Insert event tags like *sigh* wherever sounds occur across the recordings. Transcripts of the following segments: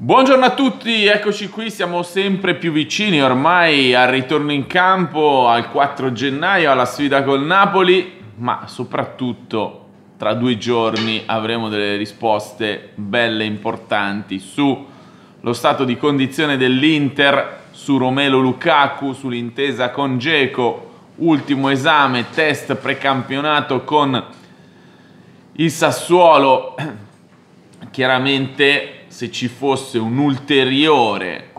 Buongiorno a tutti, eccoci qui, siamo sempre più vicini ormai al ritorno in campo al 4 gennaio alla sfida col Napoli, ma soprattutto tra due giorni avremo delle risposte belle e importanti sullo stato di condizione dell'Inter, su Romelo Lukaku, sull'intesa con Geco, ultimo esame, test precampionato con il Sassuolo. *clears throat* Chiaramente se ci fosse un ulteriore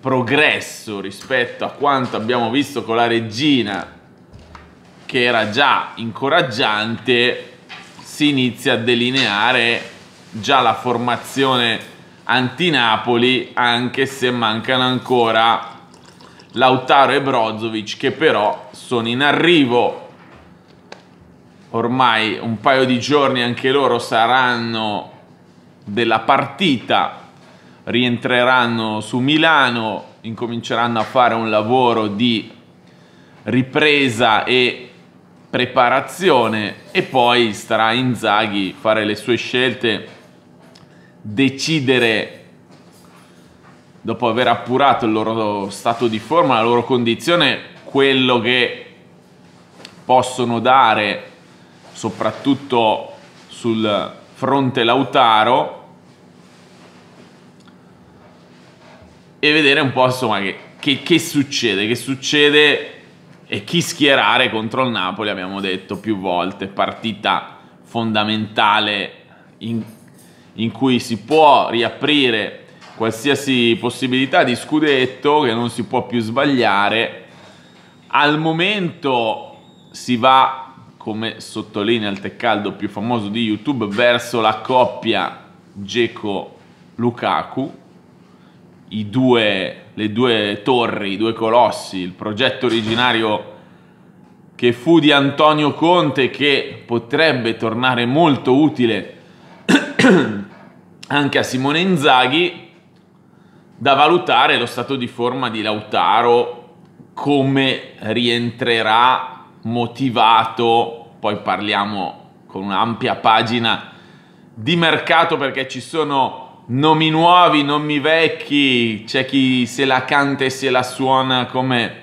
progresso rispetto a quanto abbiamo visto con la regina, che era già incoraggiante, si inizia a delineare già la formazione anti-Napoli, anche se mancano ancora Lautaro e Brozovic, che però sono in arrivo. Ormai un paio di giorni anche loro saranno della partita rientreranno su Milano, incominceranno a fare un lavoro di ripresa e preparazione e poi starà Inzaghi fare le sue scelte, decidere dopo aver appurato il loro stato di forma, la loro condizione, quello che possono dare soprattutto sul fronte Lautaro e vedere un po' insomma che, che, che succede, che succede e chi schierare contro il Napoli, abbiamo detto più volte, partita fondamentale in, in cui si può riaprire qualsiasi possibilità di scudetto che non si può più sbagliare. Al momento si va come sottolinea il Teccaldo più famoso di YouTube, verso la coppia Geco-Lukaku, due, le due torri, i due colossi, il progetto originario che fu di Antonio Conte che potrebbe tornare molto utile *clears throat* anche a Simone Inzaghi, da valutare lo stato di forma di Lautaro, come rientrerà motivato, poi parliamo con un'ampia pagina di mercato perché ci sono nomi nuovi, nomi vecchi, c'è chi se la canta e se la suona come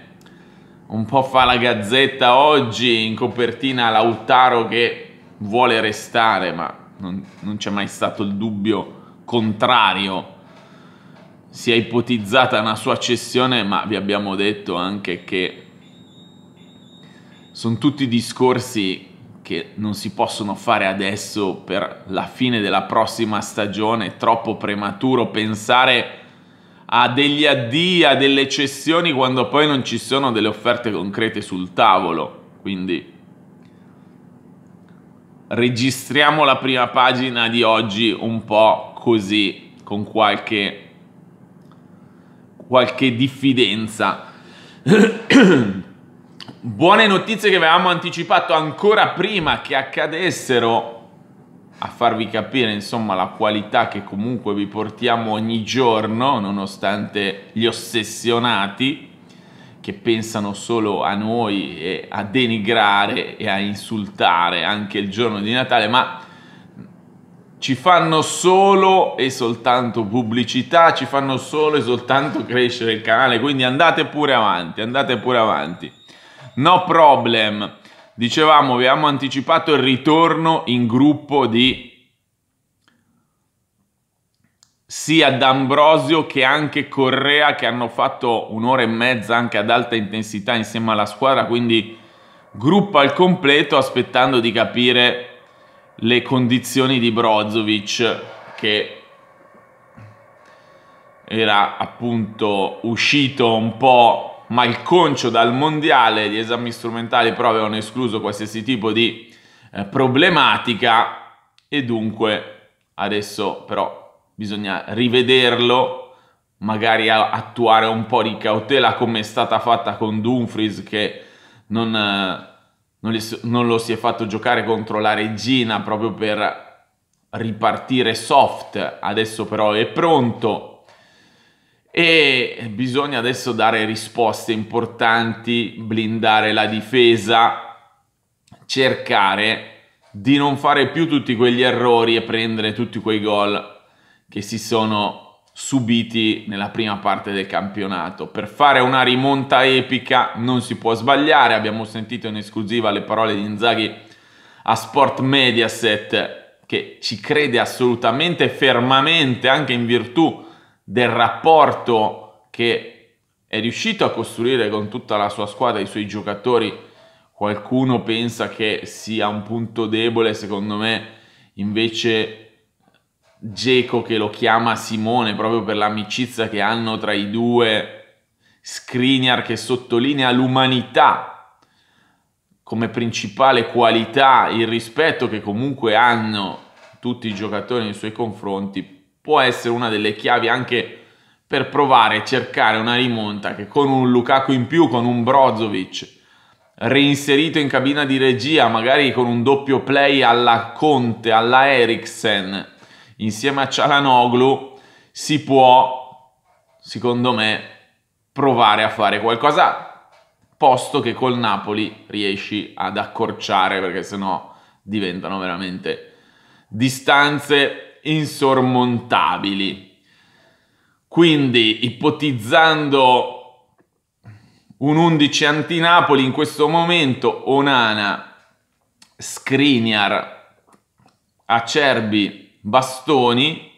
un po' fa la gazzetta oggi in copertina Lautaro che vuole restare, ma non, non c'è mai stato il dubbio contrario. Si è ipotizzata una sua cessione, ma vi abbiamo detto anche che sono tutti discorsi che non si possono fare adesso per la fine della prossima stagione, è troppo prematuro pensare a degli addii, a delle cessioni quando poi non ci sono delle offerte concrete sul tavolo. Quindi registriamo la prima pagina di oggi un po' così, con qualche, qualche diffidenza. *clears throat* Buone notizie che avevamo anticipato ancora prima che accadessero a farvi capire insomma la qualità che comunque vi portiamo ogni giorno nonostante gli ossessionati che pensano solo a noi e a denigrare e a insultare anche il giorno di Natale ma ci fanno solo e soltanto pubblicità, ci fanno solo e soltanto crescere il canale, quindi andate pure avanti, andate pure avanti. No problem. Dicevamo, avevamo anticipato il ritorno in gruppo di sia D'Ambrosio che anche Correa che hanno fatto un'ora e mezza anche ad alta intensità insieme alla squadra, quindi gruppo al completo aspettando di capire le condizioni di Brozovic che era appunto uscito un po' malconcio dal mondiale, gli esami strumentali però avevano escluso qualsiasi tipo di eh, problematica e dunque adesso però bisogna rivederlo, magari attuare un po' di cautela come è stata fatta con Dumfries che non, eh, non, li, non lo si è fatto giocare contro la regina proprio per ripartire soft, adesso però è pronto e bisogna adesso dare risposte importanti, blindare la difesa, cercare di non fare più tutti quegli errori e prendere tutti quei gol che si sono subiti nella prima parte del campionato. Per fare una rimonta epica non si può sbagliare, abbiamo sentito in esclusiva le parole di Inzaghi a Sport Mediaset che ci crede assolutamente fermamente anche in virtù del rapporto che è riuscito a costruire con tutta la sua squadra i suoi giocatori. Qualcuno pensa che sia un punto debole, secondo me invece Geco che lo chiama Simone proprio per l'amicizia che hanno tra i due, Skriniar che sottolinea l'umanità come principale qualità, il rispetto che comunque hanno tutti i giocatori nei suoi confronti, può essere una delle chiavi anche per provare a cercare una rimonta che con un Lukaku in più, con un Brozovic reinserito in cabina di regia, magari con un doppio play alla Conte, alla Eriksen, insieme a Cialanoglu, si può, secondo me, provare a fare qualcosa, posto che col Napoli riesci ad accorciare, perché sennò diventano veramente distanze insormontabili. Quindi, ipotizzando un 11 anti-Napoli, in questo momento Onana, Skriniar, Acerbi, Bastoni,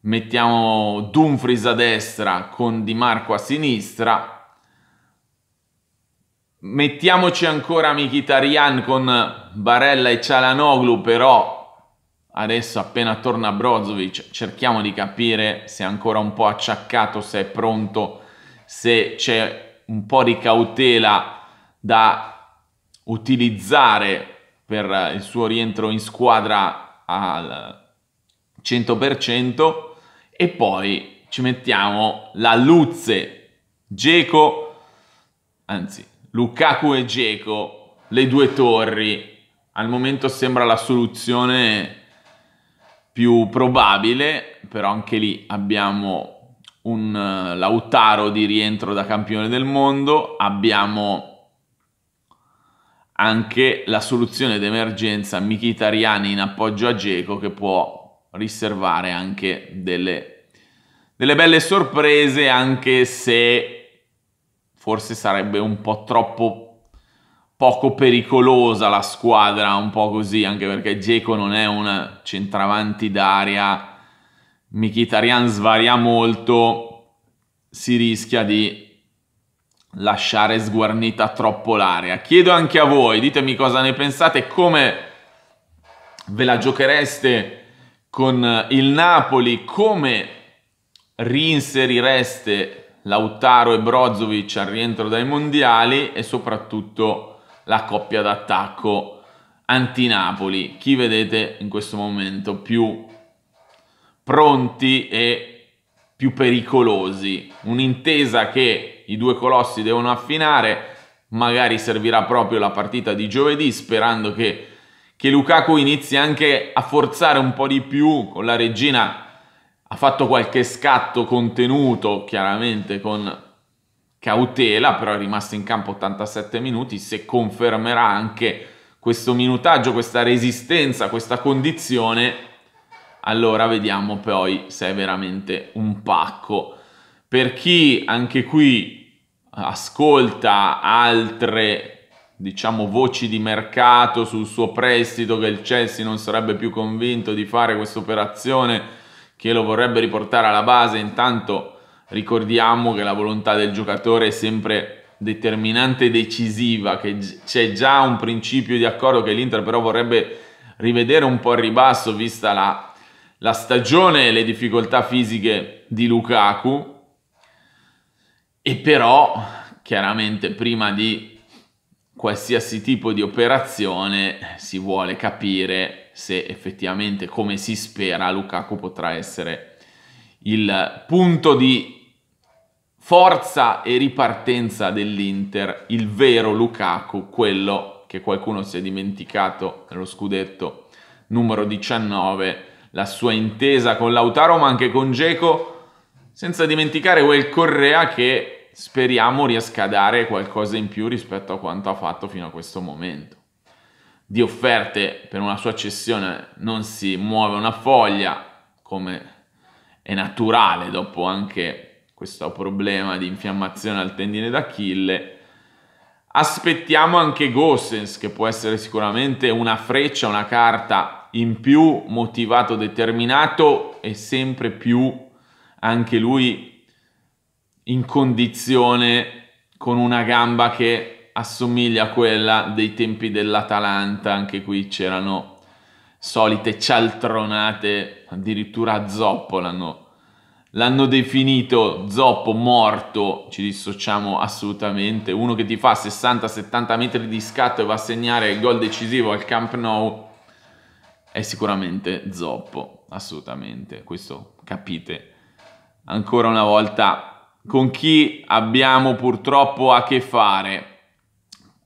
mettiamo Dumfries a destra con Di Marco a sinistra, mettiamoci ancora Mkhitaryan con Barella e Cialanoglu, però Adesso appena torna Brozovic cerchiamo di capire se è ancora un po' acciaccato, se è pronto, se c'è un po' di cautela da utilizzare per il suo rientro in squadra al 100% e poi ci mettiamo la Luzze, Geco, anzi Lukaku e Geco, le due torri. Al momento sembra la soluzione più probabile, però anche lì abbiamo un eh, Lautaro di rientro da campione del mondo, abbiamo anche la soluzione d'emergenza Mkhitaryan in appoggio a Geco che può riservare anche delle, delle belle sorprese anche se forse sarebbe un po' troppo poco pericolosa la squadra, un po' così, anche perché Geco non è un centravanti d'aria, Mkhitaryan svaria molto, si rischia di lasciare sguarnita troppo l'area. Chiedo anche a voi, ditemi cosa ne pensate, come ve la giochereste con il Napoli, come reinserireste Lautaro e Brozovic al rientro dai mondiali e soprattutto la coppia d'attacco anti-Napoli. Chi vedete in questo momento più pronti e più pericolosi? Un'intesa che i due colossi devono affinare, magari servirà proprio la partita di giovedì, sperando che, che Lukaku inizi anche a forzare un po' di più con la regina. Ha fatto qualche scatto contenuto, chiaramente con cautela, però è rimasto in campo 87 minuti, se confermerà anche questo minutaggio, questa resistenza, questa condizione, allora vediamo poi se è veramente un pacco. Per chi anche qui ascolta altre, diciamo, voci di mercato sul suo prestito, che il Chelsea non sarebbe più convinto di fare questa operazione, che lo vorrebbe riportare alla base, intanto ricordiamo che la volontà del giocatore è sempre determinante e decisiva, che c'è già un principio di accordo che l'Inter però vorrebbe rivedere un po' al ribasso vista la, la stagione e le difficoltà fisiche di Lukaku e però chiaramente prima di qualsiasi tipo di operazione si vuole capire se effettivamente come si spera Lukaku potrà essere il punto di forza e ripartenza dell'Inter, il vero Lukaku, quello che qualcuno si è dimenticato nello scudetto numero 19, la sua intesa con Lautaro ma anche con Geco, senza dimenticare quel Correa che speriamo riesca a dare qualcosa in più rispetto a quanto ha fatto fino a questo momento. Di offerte per una sua cessione non si muove una foglia, come è naturale dopo anche questo problema di infiammazione al tendine d'Achille. Aspettiamo anche Gossens, che può essere sicuramente una freccia, una carta in più, motivato, determinato e sempre più anche lui in condizione con una gamba che assomiglia a quella dei tempi dell'Atalanta. Anche qui c'erano solite cialtronate, addirittura zoppo l'hanno, l'hanno definito zoppo morto, ci dissociamo assolutamente, uno che ti fa 60-70 metri di scatto e va a segnare il gol decisivo al Camp Nou è sicuramente zoppo, assolutamente, questo capite ancora una volta con chi abbiamo purtroppo a che fare.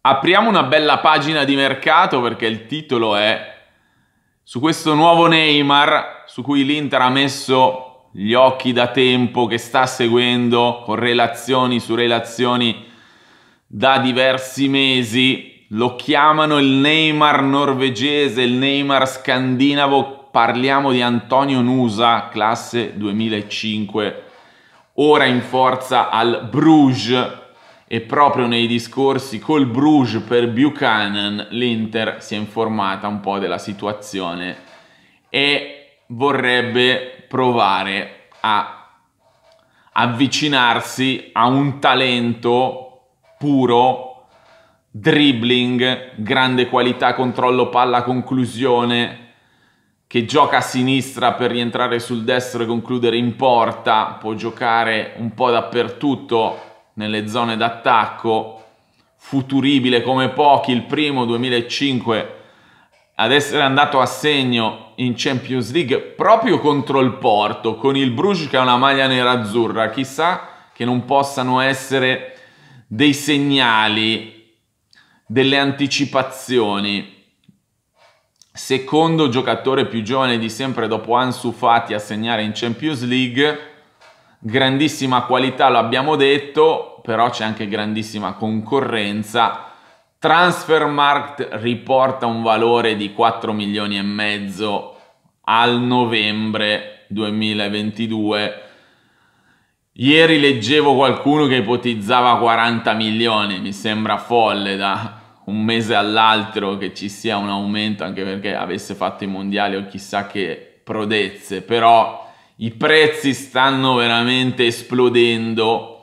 Apriamo una bella pagina di mercato perché il titolo è su questo nuovo Neymar su cui l'Inter ha messo gli occhi da tempo, che sta seguendo con relazioni su relazioni da diversi mesi. Lo chiamano il Neymar norvegese, il Neymar scandinavo. Parliamo di Antonio Nusa, classe 2005, ora in forza al Bruges e proprio nei discorsi col Bruges per Buchanan l'Inter si è informata un po' della situazione e vorrebbe provare a avvicinarsi a un talento puro, dribbling, grande qualità, controllo palla, conclusione, che gioca a sinistra per rientrare sul destro e concludere in porta, può giocare un po' dappertutto, nelle zone d'attacco, futuribile come pochi, il primo 2005 ad essere andato a segno in Champions League proprio contro il Porto, con il Bruges che ha una maglia nera-azzurra, chissà che non possano essere dei segnali, delle anticipazioni. Secondo giocatore più giovane di sempre dopo Ansu Fati a segnare in Champions League, grandissima qualità, lo abbiamo detto, però c'è anche grandissima concorrenza. Transfermarkt riporta un valore di 4 milioni e mezzo al novembre 2022. Ieri leggevo qualcuno che ipotizzava 40 milioni, mi sembra folle da un mese all'altro che ci sia un aumento anche perché avesse fatto i mondiali o chissà che prodezze, però i prezzi stanno veramente esplodendo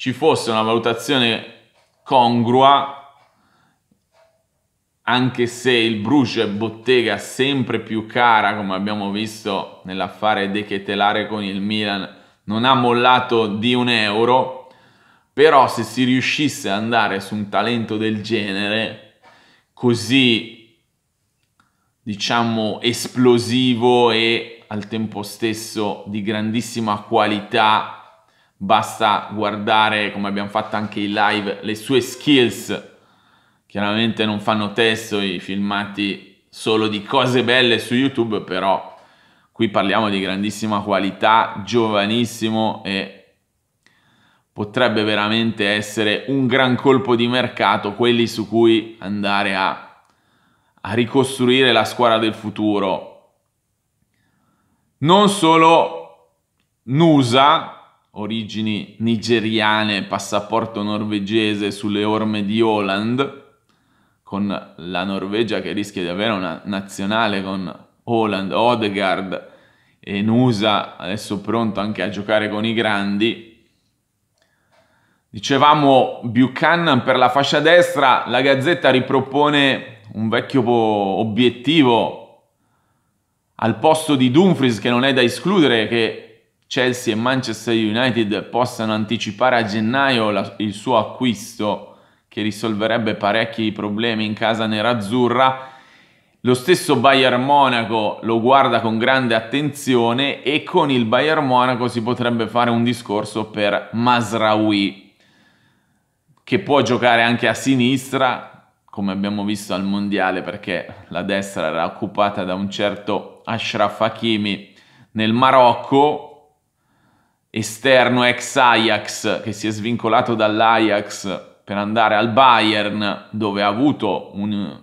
ci fosse una valutazione congrua anche se il Bruges è bottega sempre più cara, come abbiamo visto nell'affare Dechetelare con il Milan, non ha mollato di un euro, però se si riuscisse ad andare su un talento del genere, così diciamo esplosivo e al tempo stesso di grandissima qualità, basta guardare, come abbiamo fatto anche in live, le sue skills. Chiaramente non fanno testo i filmati solo di cose belle su YouTube, però qui parliamo di grandissima qualità, giovanissimo e potrebbe veramente essere un gran colpo di mercato, quelli su cui andare a, a ricostruire la squadra del futuro. Non solo Nusa, origini nigeriane, passaporto norvegese sulle orme di Holland, con la Norvegia che rischia di avere una nazionale con Holland, Odegaard e Nusa, adesso pronto anche a giocare con i grandi. Dicevamo Buchanan per la fascia destra, la Gazzetta ripropone un vecchio obiettivo al posto di Dumfries che non è da escludere che Chelsea e Manchester United possano anticipare a gennaio la, il suo acquisto che risolverebbe parecchi problemi in casa nerazzurra. Lo stesso Bayern Monaco lo guarda con grande attenzione e con il Bayern Monaco si potrebbe fare un discorso per Masraoui che può giocare anche a sinistra come abbiamo visto al mondiale perché la destra era occupata da un certo Ashraf Hakimi nel Marocco esterno ex Ajax che si è svincolato dall'Ajax per andare al Bayern dove ha avuto un,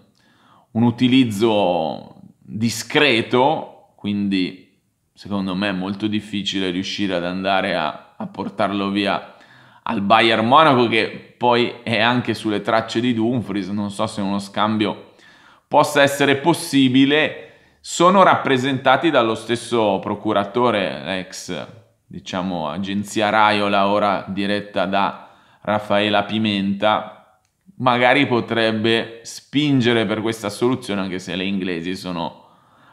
un utilizzo discreto, quindi secondo me è molto difficile riuscire ad andare a, a portarlo via al Bayern Monaco che poi è anche sulle tracce di Dumfries, non so se uno scambio possa essere possibile, sono rappresentati dallo stesso procuratore, l'ex diciamo, agenzia Raiola ora diretta da Raffaela Pimenta, magari potrebbe spingere per questa soluzione anche se le inglesi sono,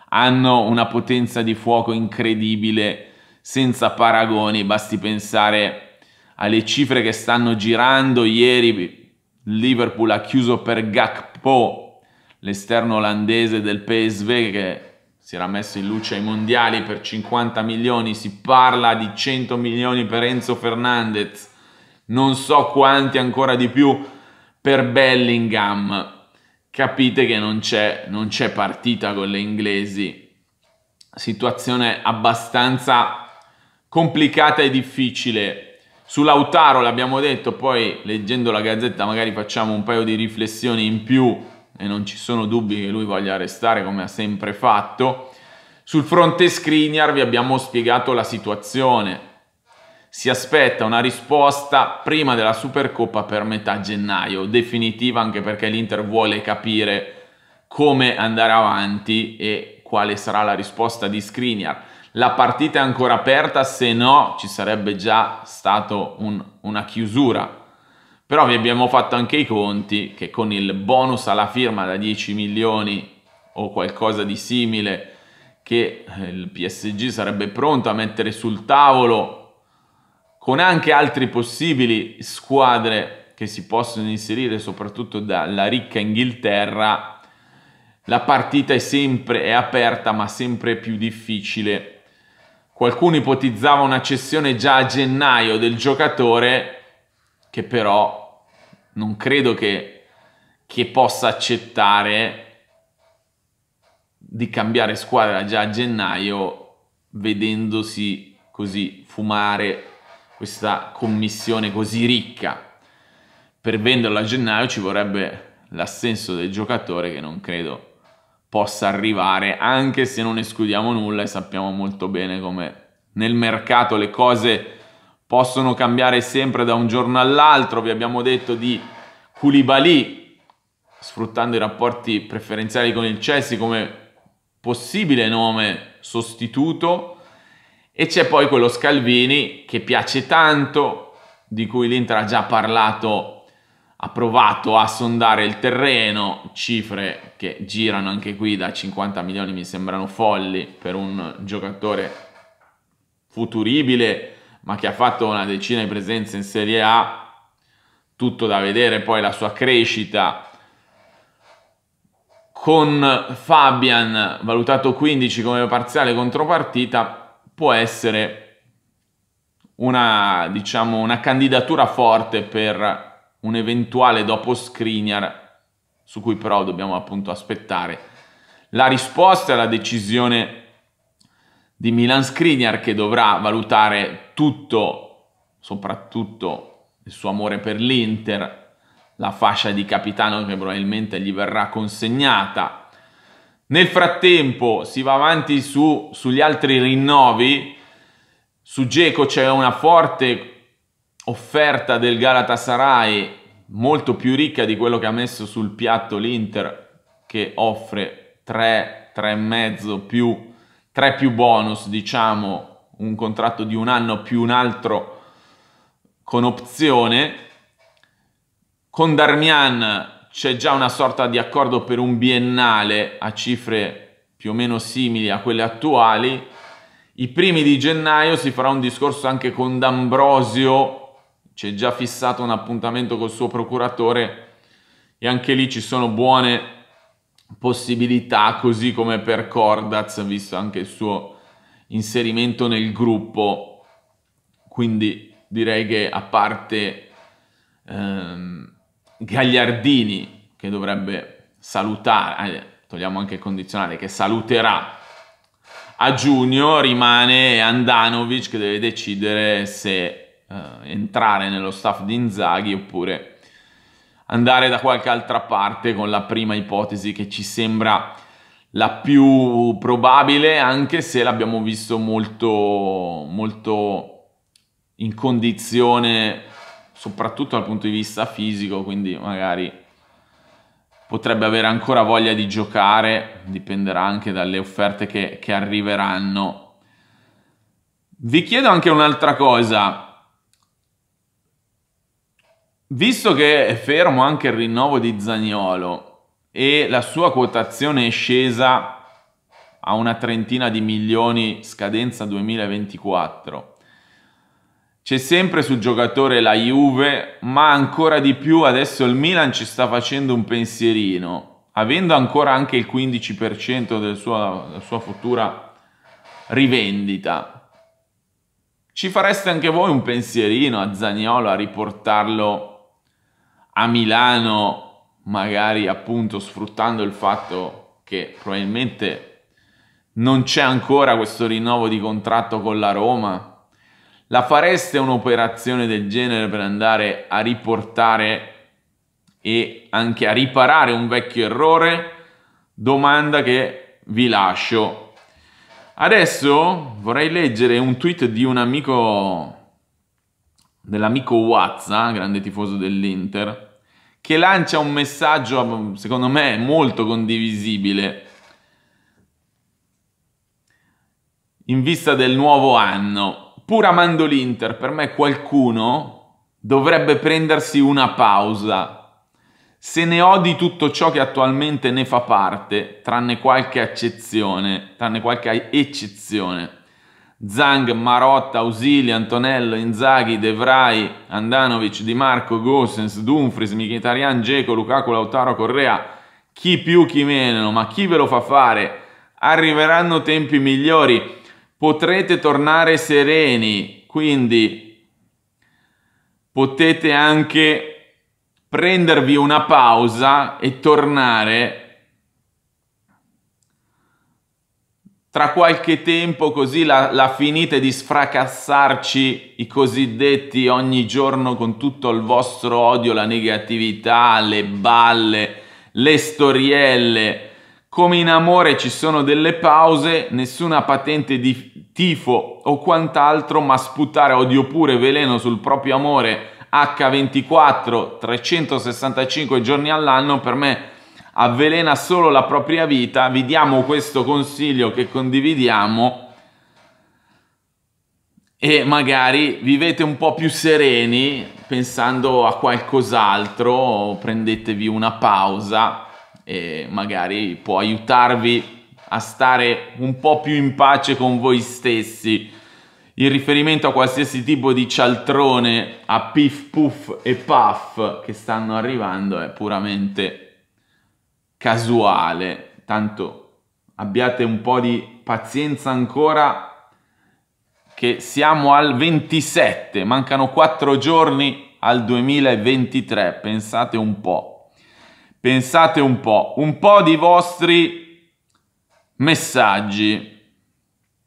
hanno una potenza di fuoco incredibile senza paragoni, basti pensare alle cifre che stanno girando ieri Liverpool ha chiuso per Gakpo, l'esterno olandese del PSV che si era messo in luce ai mondiali per 50 milioni, si parla di 100 milioni per Enzo Fernandez, non so quanti ancora di più per Bellingham. Capite che non c'è, non c'è partita con le inglesi. Situazione abbastanza complicata e difficile. Su Lautaro l'abbiamo detto, poi leggendo la gazzetta magari facciamo un paio di riflessioni in più e non ci sono dubbi che lui voglia restare come ha sempre fatto. Sul fronte Skriniar vi abbiamo spiegato la situazione. Si aspetta una risposta prima della Supercoppa per metà gennaio, definitiva anche perché l'Inter vuole capire come andare avanti e quale sarà la risposta di Skriniar. La partita è ancora aperta, se no ci sarebbe già stata un, una chiusura però vi abbiamo fatto anche i conti che con il bonus alla firma da 10 milioni o qualcosa di simile che eh, il PSG sarebbe pronto a mettere sul tavolo con anche altre possibili squadre che si possono inserire soprattutto dalla ricca Inghilterra, la partita è sempre è aperta ma sempre più difficile. Qualcuno ipotizzava una cessione già a gennaio del giocatore, che però non credo che, che possa accettare di cambiare squadra già a gennaio vedendosi così fumare questa commissione così ricca. Per venderla a gennaio ci vorrebbe l'assenso del giocatore che non credo possa arrivare, anche se non escludiamo nulla e sappiamo molto bene come nel mercato le cose possono cambiare sempre da un giorno all'altro. Vi abbiamo detto di Koulibaly, sfruttando i rapporti preferenziali con il Chelsea come possibile nome sostituto. E c'è poi quello Scalvini che piace tanto, di cui l'Inter ha già parlato, ha provato a sondare il terreno, cifre che girano anche qui da 50 milioni mi sembrano folli per un giocatore futuribile ma che ha fatto una decina di presenze in Serie A, tutto da vedere poi la sua crescita. Con Fabian valutato 15 come parziale contropartita può essere una, diciamo, una candidatura forte per un eventuale dopo Skriniar su cui però dobbiamo appunto aspettare la risposta alla decisione di Milan Skriniar che dovrà valutare tutto, soprattutto il suo amore per l'Inter, la fascia di capitano che probabilmente gli verrà consegnata. Nel frattempo si va avanti su, sugli altri rinnovi, su Geco c'è una forte offerta del Galatasaray molto più ricca di quello che ha messo sul piatto l'Inter che offre 3, 3,5 più 3 più bonus, diciamo, un contratto di un anno più un altro con opzione. Con Darmian c'è già una sorta di accordo per un biennale a cifre più o meno simili a quelle attuali. I primi di gennaio si farà un discorso anche con D'Ambrosio, c'è già fissato un appuntamento col suo procuratore e anche lì ci sono buone possibilità, così come per Cordaz, visto anche il suo inserimento nel gruppo, quindi direi che a parte ehm, Gagliardini che dovrebbe salutare, eh, togliamo anche il condizionale, che saluterà a giugno, rimane Andanovic che deve decidere se eh, entrare nello staff di Inzaghi oppure andare da qualche altra parte con la prima ipotesi che ci sembra la più probabile, anche se l'abbiamo visto molto, molto in condizione, soprattutto dal punto di vista fisico, quindi magari potrebbe avere ancora voglia di giocare, dipenderà anche dalle offerte che, che arriveranno. Vi chiedo anche un'altra cosa. Visto che è fermo anche il rinnovo di Zagnolo, e la sua quotazione è scesa a una trentina di milioni scadenza 2024. C'è sempre sul giocatore la Juve, ma ancora di più adesso il Milan ci sta facendo un pensierino, avendo ancora anche il 15% del suo, della sua futura rivendita. Ci fareste anche voi un pensierino a Zagnolo a riportarlo a Milano magari appunto sfruttando il fatto che probabilmente non c'è ancora questo rinnovo di contratto con la Roma. La fareste un'operazione del genere per andare a riportare e anche a riparare un vecchio errore? Domanda che vi lascio. Adesso vorrei leggere un tweet di un amico dell'amico Wazza, grande tifoso dell'Inter, che lancia un messaggio, secondo me, molto condivisibile in vista del nuovo anno. Pur amando l'Inter, per me qualcuno dovrebbe prendersi una pausa. Se ne odi tutto ciò che attualmente ne fa parte, tranne qualche eccezione, tranne qualche eccezione. Zang, Marotta, Ausili, Antonello, Inzaghi, De Andanovic, Di Marco, Gosens, Dumfries, Mkhitaryan, Geco, Lukaku, Lautaro, Correa, chi più chi meno, ma chi ve lo fa fare? Arriveranno tempi migliori, potrete tornare sereni, quindi potete anche prendervi una pausa e tornare tra qualche tempo così la, la, finite di sfracassarci i cosiddetti ogni giorno con tutto il vostro odio, la negatività, le balle, le storielle. Come in amore ci sono delle pause, nessuna patente di tifo o quant'altro, ma sputare odio pure veleno sul proprio amore H24, 365 giorni all'anno per me avvelena solo la propria vita, vi diamo questo consiglio che condividiamo e magari vivete un po' più sereni pensando a qualcos'altro, prendetevi una pausa e magari può aiutarvi a stare un po' più in pace con voi stessi. In riferimento a qualsiasi tipo di cialtrone, a piff, puff e puff che stanno arrivando è puramente casuale, tanto abbiate un po' di pazienza ancora che siamo al 27, mancano 4 giorni al 2023, pensate un po', pensate un po', un po' di vostri messaggi.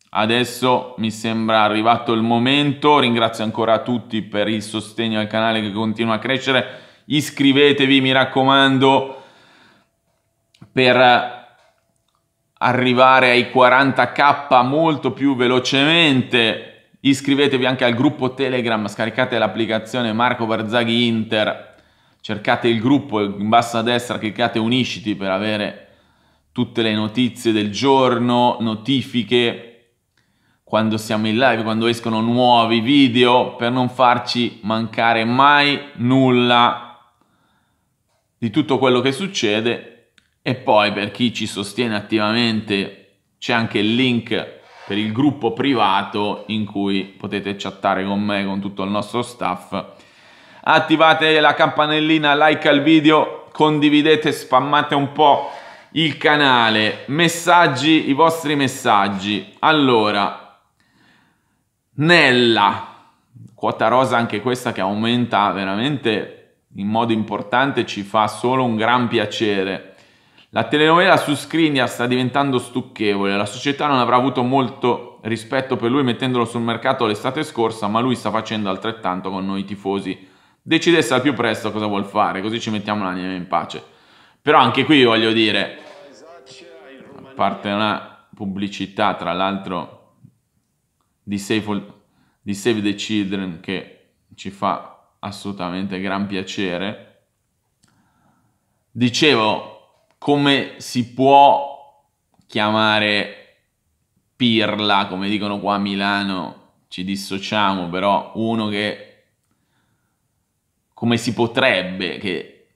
Adesso mi sembra arrivato il momento, ringrazio ancora tutti per il sostegno al canale che continua a crescere, iscrivetevi mi raccomando, per eh, arrivare ai 40k molto più velocemente iscrivetevi anche al gruppo Telegram, scaricate l'applicazione Marco Barzaghi Inter, cercate il gruppo in basso a destra, cliccate unisciti per avere tutte le notizie del giorno, notifiche quando siamo in live, quando escono nuovi video, per non farci mancare mai nulla di tutto quello che succede e poi per chi ci sostiene attivamente c'è anche il link per il gruppo privato in cui potete chattare con me, con tutto il nostro staff. Attivate la campanellina, like al video, condividete, spammate un po' il canale, messaggi, i vostri messaggi. Allora, Nella, quota rosa anche questa che aumenta veramente in modo importante, ci fa solo un gran piacere. La telenovela su Skriniar sta diventando stucchevole, la società non avrà avuto molto rispetto per lui mettendolo sul mercato l'estate scorsa, ma lui sta facendo altrettanto con noi tifosi. Decidesse al più presto cosa vuol fare, così ci mettiamo l'anima in pace. Però anche qui voglio dire, a parte una pubblicità tra l'altro di Save, di Save the Children che ci fa assolutamente gran piacere, dicevo come si può chiamare pirla, come dicono qua a Milano, ci dissociamo, però uno che, come si potrebbe, che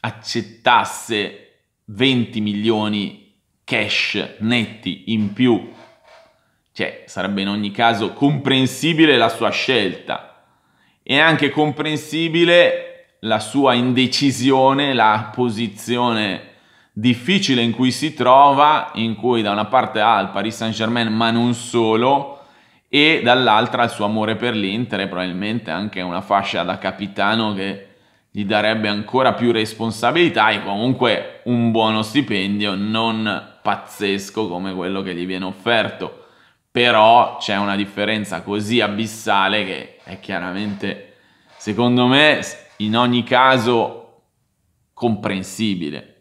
accettasse 20 milioni cash netti in più, cioè sarebbe in ogni caso comprensibile la sua scelta e anche comprensibile la sua indecisione, la posizione difficile in cui si trova, in cui da una parte ha il Paris Saint-Germain, ma non solo, e dall'altra il suo amore per l'Inter e probabilmente anche una fascia da capitano che gli darebbe ancora più responsabilità e comunque un buono stipendio non pazzesco come quello che gli viene offerto. Però c'è una differenza così abissale che è chiaramente, secondo me, in ogni caso comprensibile.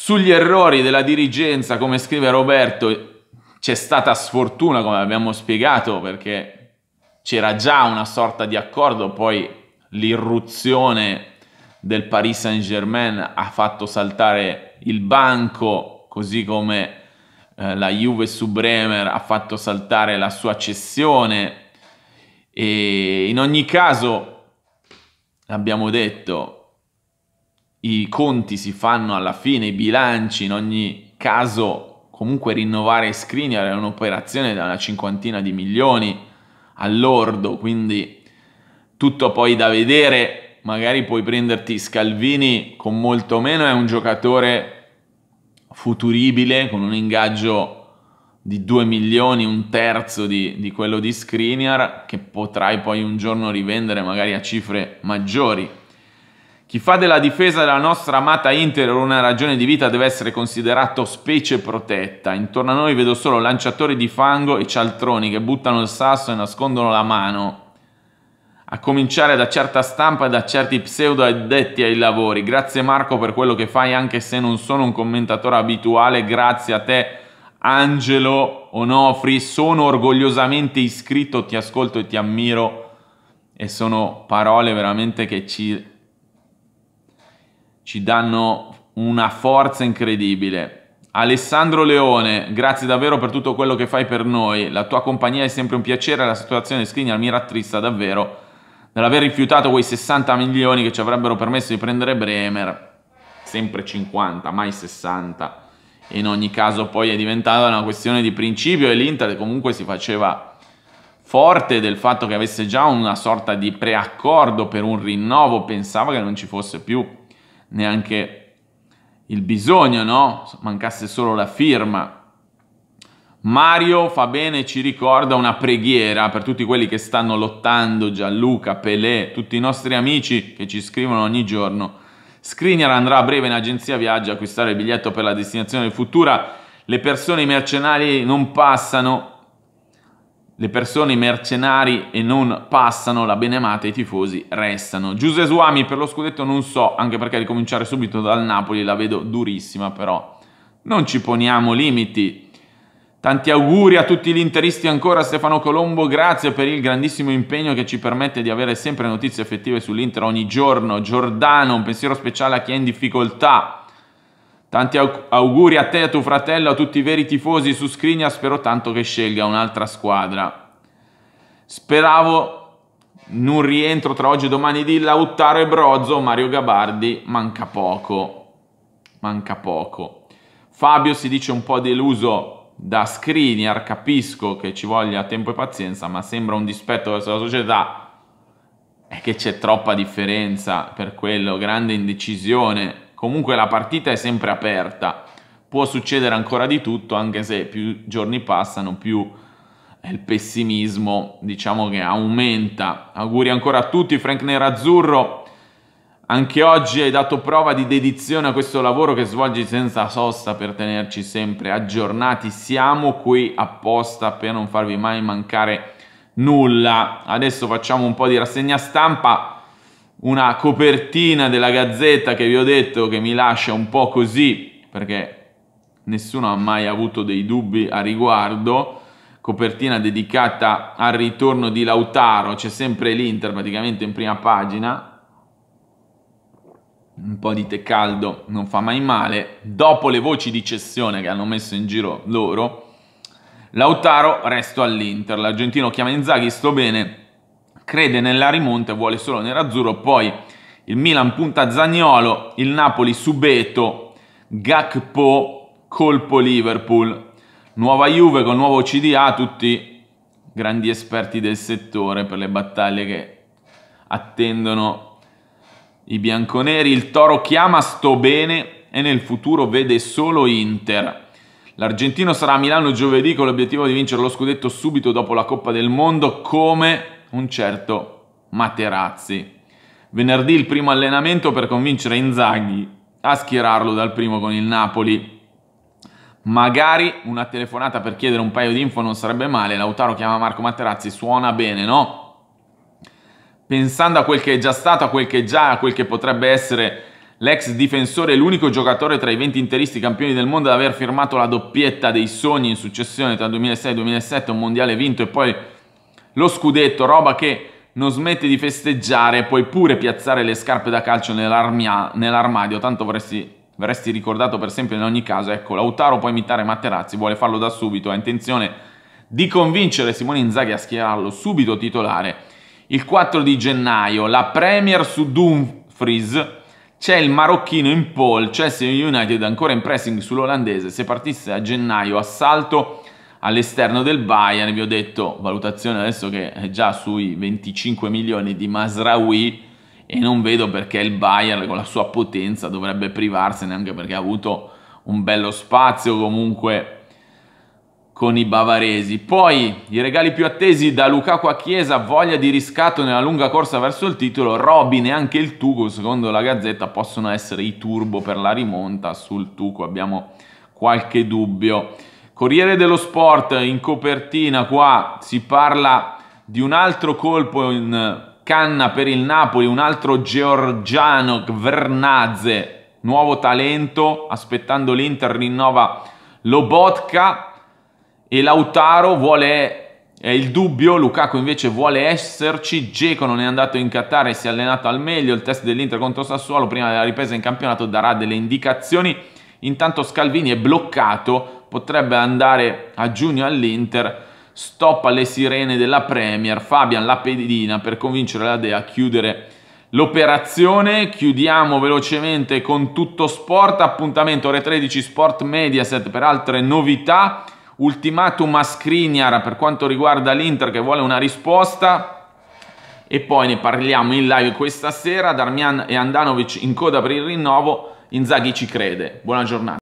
Sugli errori della dirigenza, come scrive Roberto, c'è stata sfortuna, come abbiamo spiegato, perché c'era già una sorta di accordo, poi l'irruzione del Paris Saint-Germain ha fatto saltare il banco, così come eh, la Juve su Bremer ha fatto saltare la sua cessione. E in ogni caso, abbiamo detto, i conti si fanno alla fine, i bilanci, in ogni caso comunque rinnovare Screener è un'operazione da una cinquantina di milioni all'ordo, quindi tutto poi da vedere, magari puoi prenderti Scalvini con molto meno, è un giocatore futuribile con un ingaggio di 2 milioni, un terzo di, di quello di Screener, che potrai poi un giorno rivendere magari a cifre maggiori chi fa della difesa della nostra amata Inter una ragione di vita deve essere considerato specie protetta. Intorno a noi vedo solo lanciatori di fango e cialtroni che buttano il sasso e nascondono la mano. A cominciare da certa stampa e da certi pseudo addetti ai lavori. Grazie Marco per quello che fai, anche se non sono un commentatore abituale. Grazie a te, Angelo Onofri. Sono orgogliosamente iscritto, ti ascolto e ti ammiro. E sono parole veramente che ci ci danno una forza incredibile. Alessandro Leone, grazie davvero per tutto quello che fai per noi. La tua compagnia è sempre un piacere. La situazione di Skriniar mi rattrista davvero nell'aver rifiutato quei 60 milioni che ci avrebbero permesso di prendere Bremer. Sempre 50, mai 60. In ogni caso poi è diventata una questione di principio e l'Inter comunque si faceva forte del fatto che avesse già una sorta di preaccordo per un rinnovo, pensava che non ci fosse più neanche il bisogno, no? Mancasse solo la firma. Mario fa bene, ci ricorda una preghiera per tutti quelli che stanno lottando, Gianluca, Pelé, tutti i nostri amici che ci scrivono ogni giorno. Screener andrà a breve in agenzia viaggi a acquistare il biglietto per la destinazione futura. Le persone, i mercenari non passano, le persone mercenari e non passano, la benemata e i tifosi restano. Giuse Suami per lo scudetto non so, anche perché ricominciare subito dal Napoli la vedo durissima, però non ci poniamo limiti. Tanti auguri a tutti gli interisti ancora Stefano Colombo, grazie per il grandissimo impegno che ci permette di avere sempre notizie effettive sull'Inter ogni giorno. Giordano, un pensiero speciale a chi è in difficoltà. Tanti auguri a te, a tuo fratello, a tutti i veri tifosi su Skriniar, spero tanto che scelga un'altra squadra. Speravo non rientro tra oggi e domani di Lautaro e Brozzo, Mario Gabardi, manca poco, manca poco. Fabio si dice un po' deluso da Skriniar, capisco che ci voglia tempo e pazienza, ma sembra un dispetto verso la società, è che c'è troppa differenza per quello, grande indecisione comunque la partita è sempre aperta, può succedere ancora di tutto anche se più giorni passano più eh, il pessimismo diciamo che aumenta. Auguri ancora a tutti, Frank Nerazzurro, anche oggi hai dato prova di dedizione a questo lavoro che svolgi senza sosta per tenerci sempre aggiornati. Siamo qui apposta per non farvi mai mancare nulla. Adesso facciamo un po' di rassegna stampa una copertina della gazzetta che vi ho detto che mi lascia un po' così perché nessuno ha mai avuto dei dubbi a riguardo copertina dedicata al ritorno di Lautaro c'è sempre l'Inter praticamente in prima pagina un po' di tè caldo non fa mai male dopo le voci di cessione che hanno messo in giro loro Lautaro resto all'Inter l'argentino chiama Inzaghi sto bene crede nella rimonta e vuole solo nerazzurro, poi il Milan punta Zagnolo, il Napoli Subeto, Gakpo, colpo Liverpool, nuova Juve con nuovo CDA, tutti grandi esperti del settore per le battaglie che attendono i bianconeri. Il Toro chiama sto bene e nel futuro vede solo Inter. L'argentino sarà a Milano giovedì con l'obiettivo di vincere lo scudetto subito dopo la Coppa del Mondo come un certo Materazzi. Venerdì il primo allenamento per convincere Inzaghi a schierarlo dal primo con il Napoli. Magari una telefonata per chiedere un paio di info non sarebbe male. Lautaro chiama Marco Materazzi, suona bene, no? Pensando a quel che è già stato, a quel che è già, a quel che potrebbe essere l'ex difensore, l'unico giocatore tra i 20 interisti campioni del mondo ad aver firmato la doppietta dei sogni in successione tra 2006 e 2007, un mondiale vinto e poi lo scudetto, roba che non smette di festeggiare, puoi pure piazzare le scarpe da calcio nell'armadio, tanto vorresti, verresti ricordato per sempre in ogni caso. Ecco, Lautaro può imitare Materazzi, vuole farlo da subito, ha intenzione di convincere Simone Inzaghi a schierarlo subito titolare. Il 4 di gennaio, la Premier su Dumfries, c'è il marocchino in pole, Chelsea United ancora in pressing sull'olandese, se partisse a gennaio assalto all'esterno del Bayern, vi ho detto, valutazione adesso che è già sui 25 milioni di Masraoui e non vedo perché il Bayern con la sua potenza dovrebbe privarsene anche perché ha avuto un bello spazio comunque con i bavaresi. Poi i regali più attesi da Lukaku a Chiesa, voglia di riscatto nella lunga corsa verso il titolo, Robin e anche il Tuco, secondo la Gazzetta, possono essere i turbo per la rimonta. Sul Tuco abbiamo qualche dubbio. Corriere dello Sport in copertina qua si parla di un altro colpo in canna per il Napoli, un altro georgiano Vernazze, nuovo talento, aspettando l'Inter rinnova Lobotka e Lautaro vuole è il dubbio, Lukaku invece vuole esserci, Geco non è andato in Qatar e si è allenato al meglio, il test dell'Inter contro Sassuolo prima della ripresa in campionato darà delle indicazioni, intanto Scalvini è bloccato potrebbe andare a giugno all'Inter, stop alle sirene della Premier, Fabian la pedina per convincere la Dea a chiudere l'operazione. Chiudiamo velocemente con tutto sport, appuntamento ore 13 Sport Mediaset per altre novità. Ultimatum a Skriniar per quanto riguarda l'Inter che vuole una risposta e poi ne parliamo in live questa sera. Darmian e Andanovic in coda per il rinnovo. Inzaghi ci crede. Buona giornata.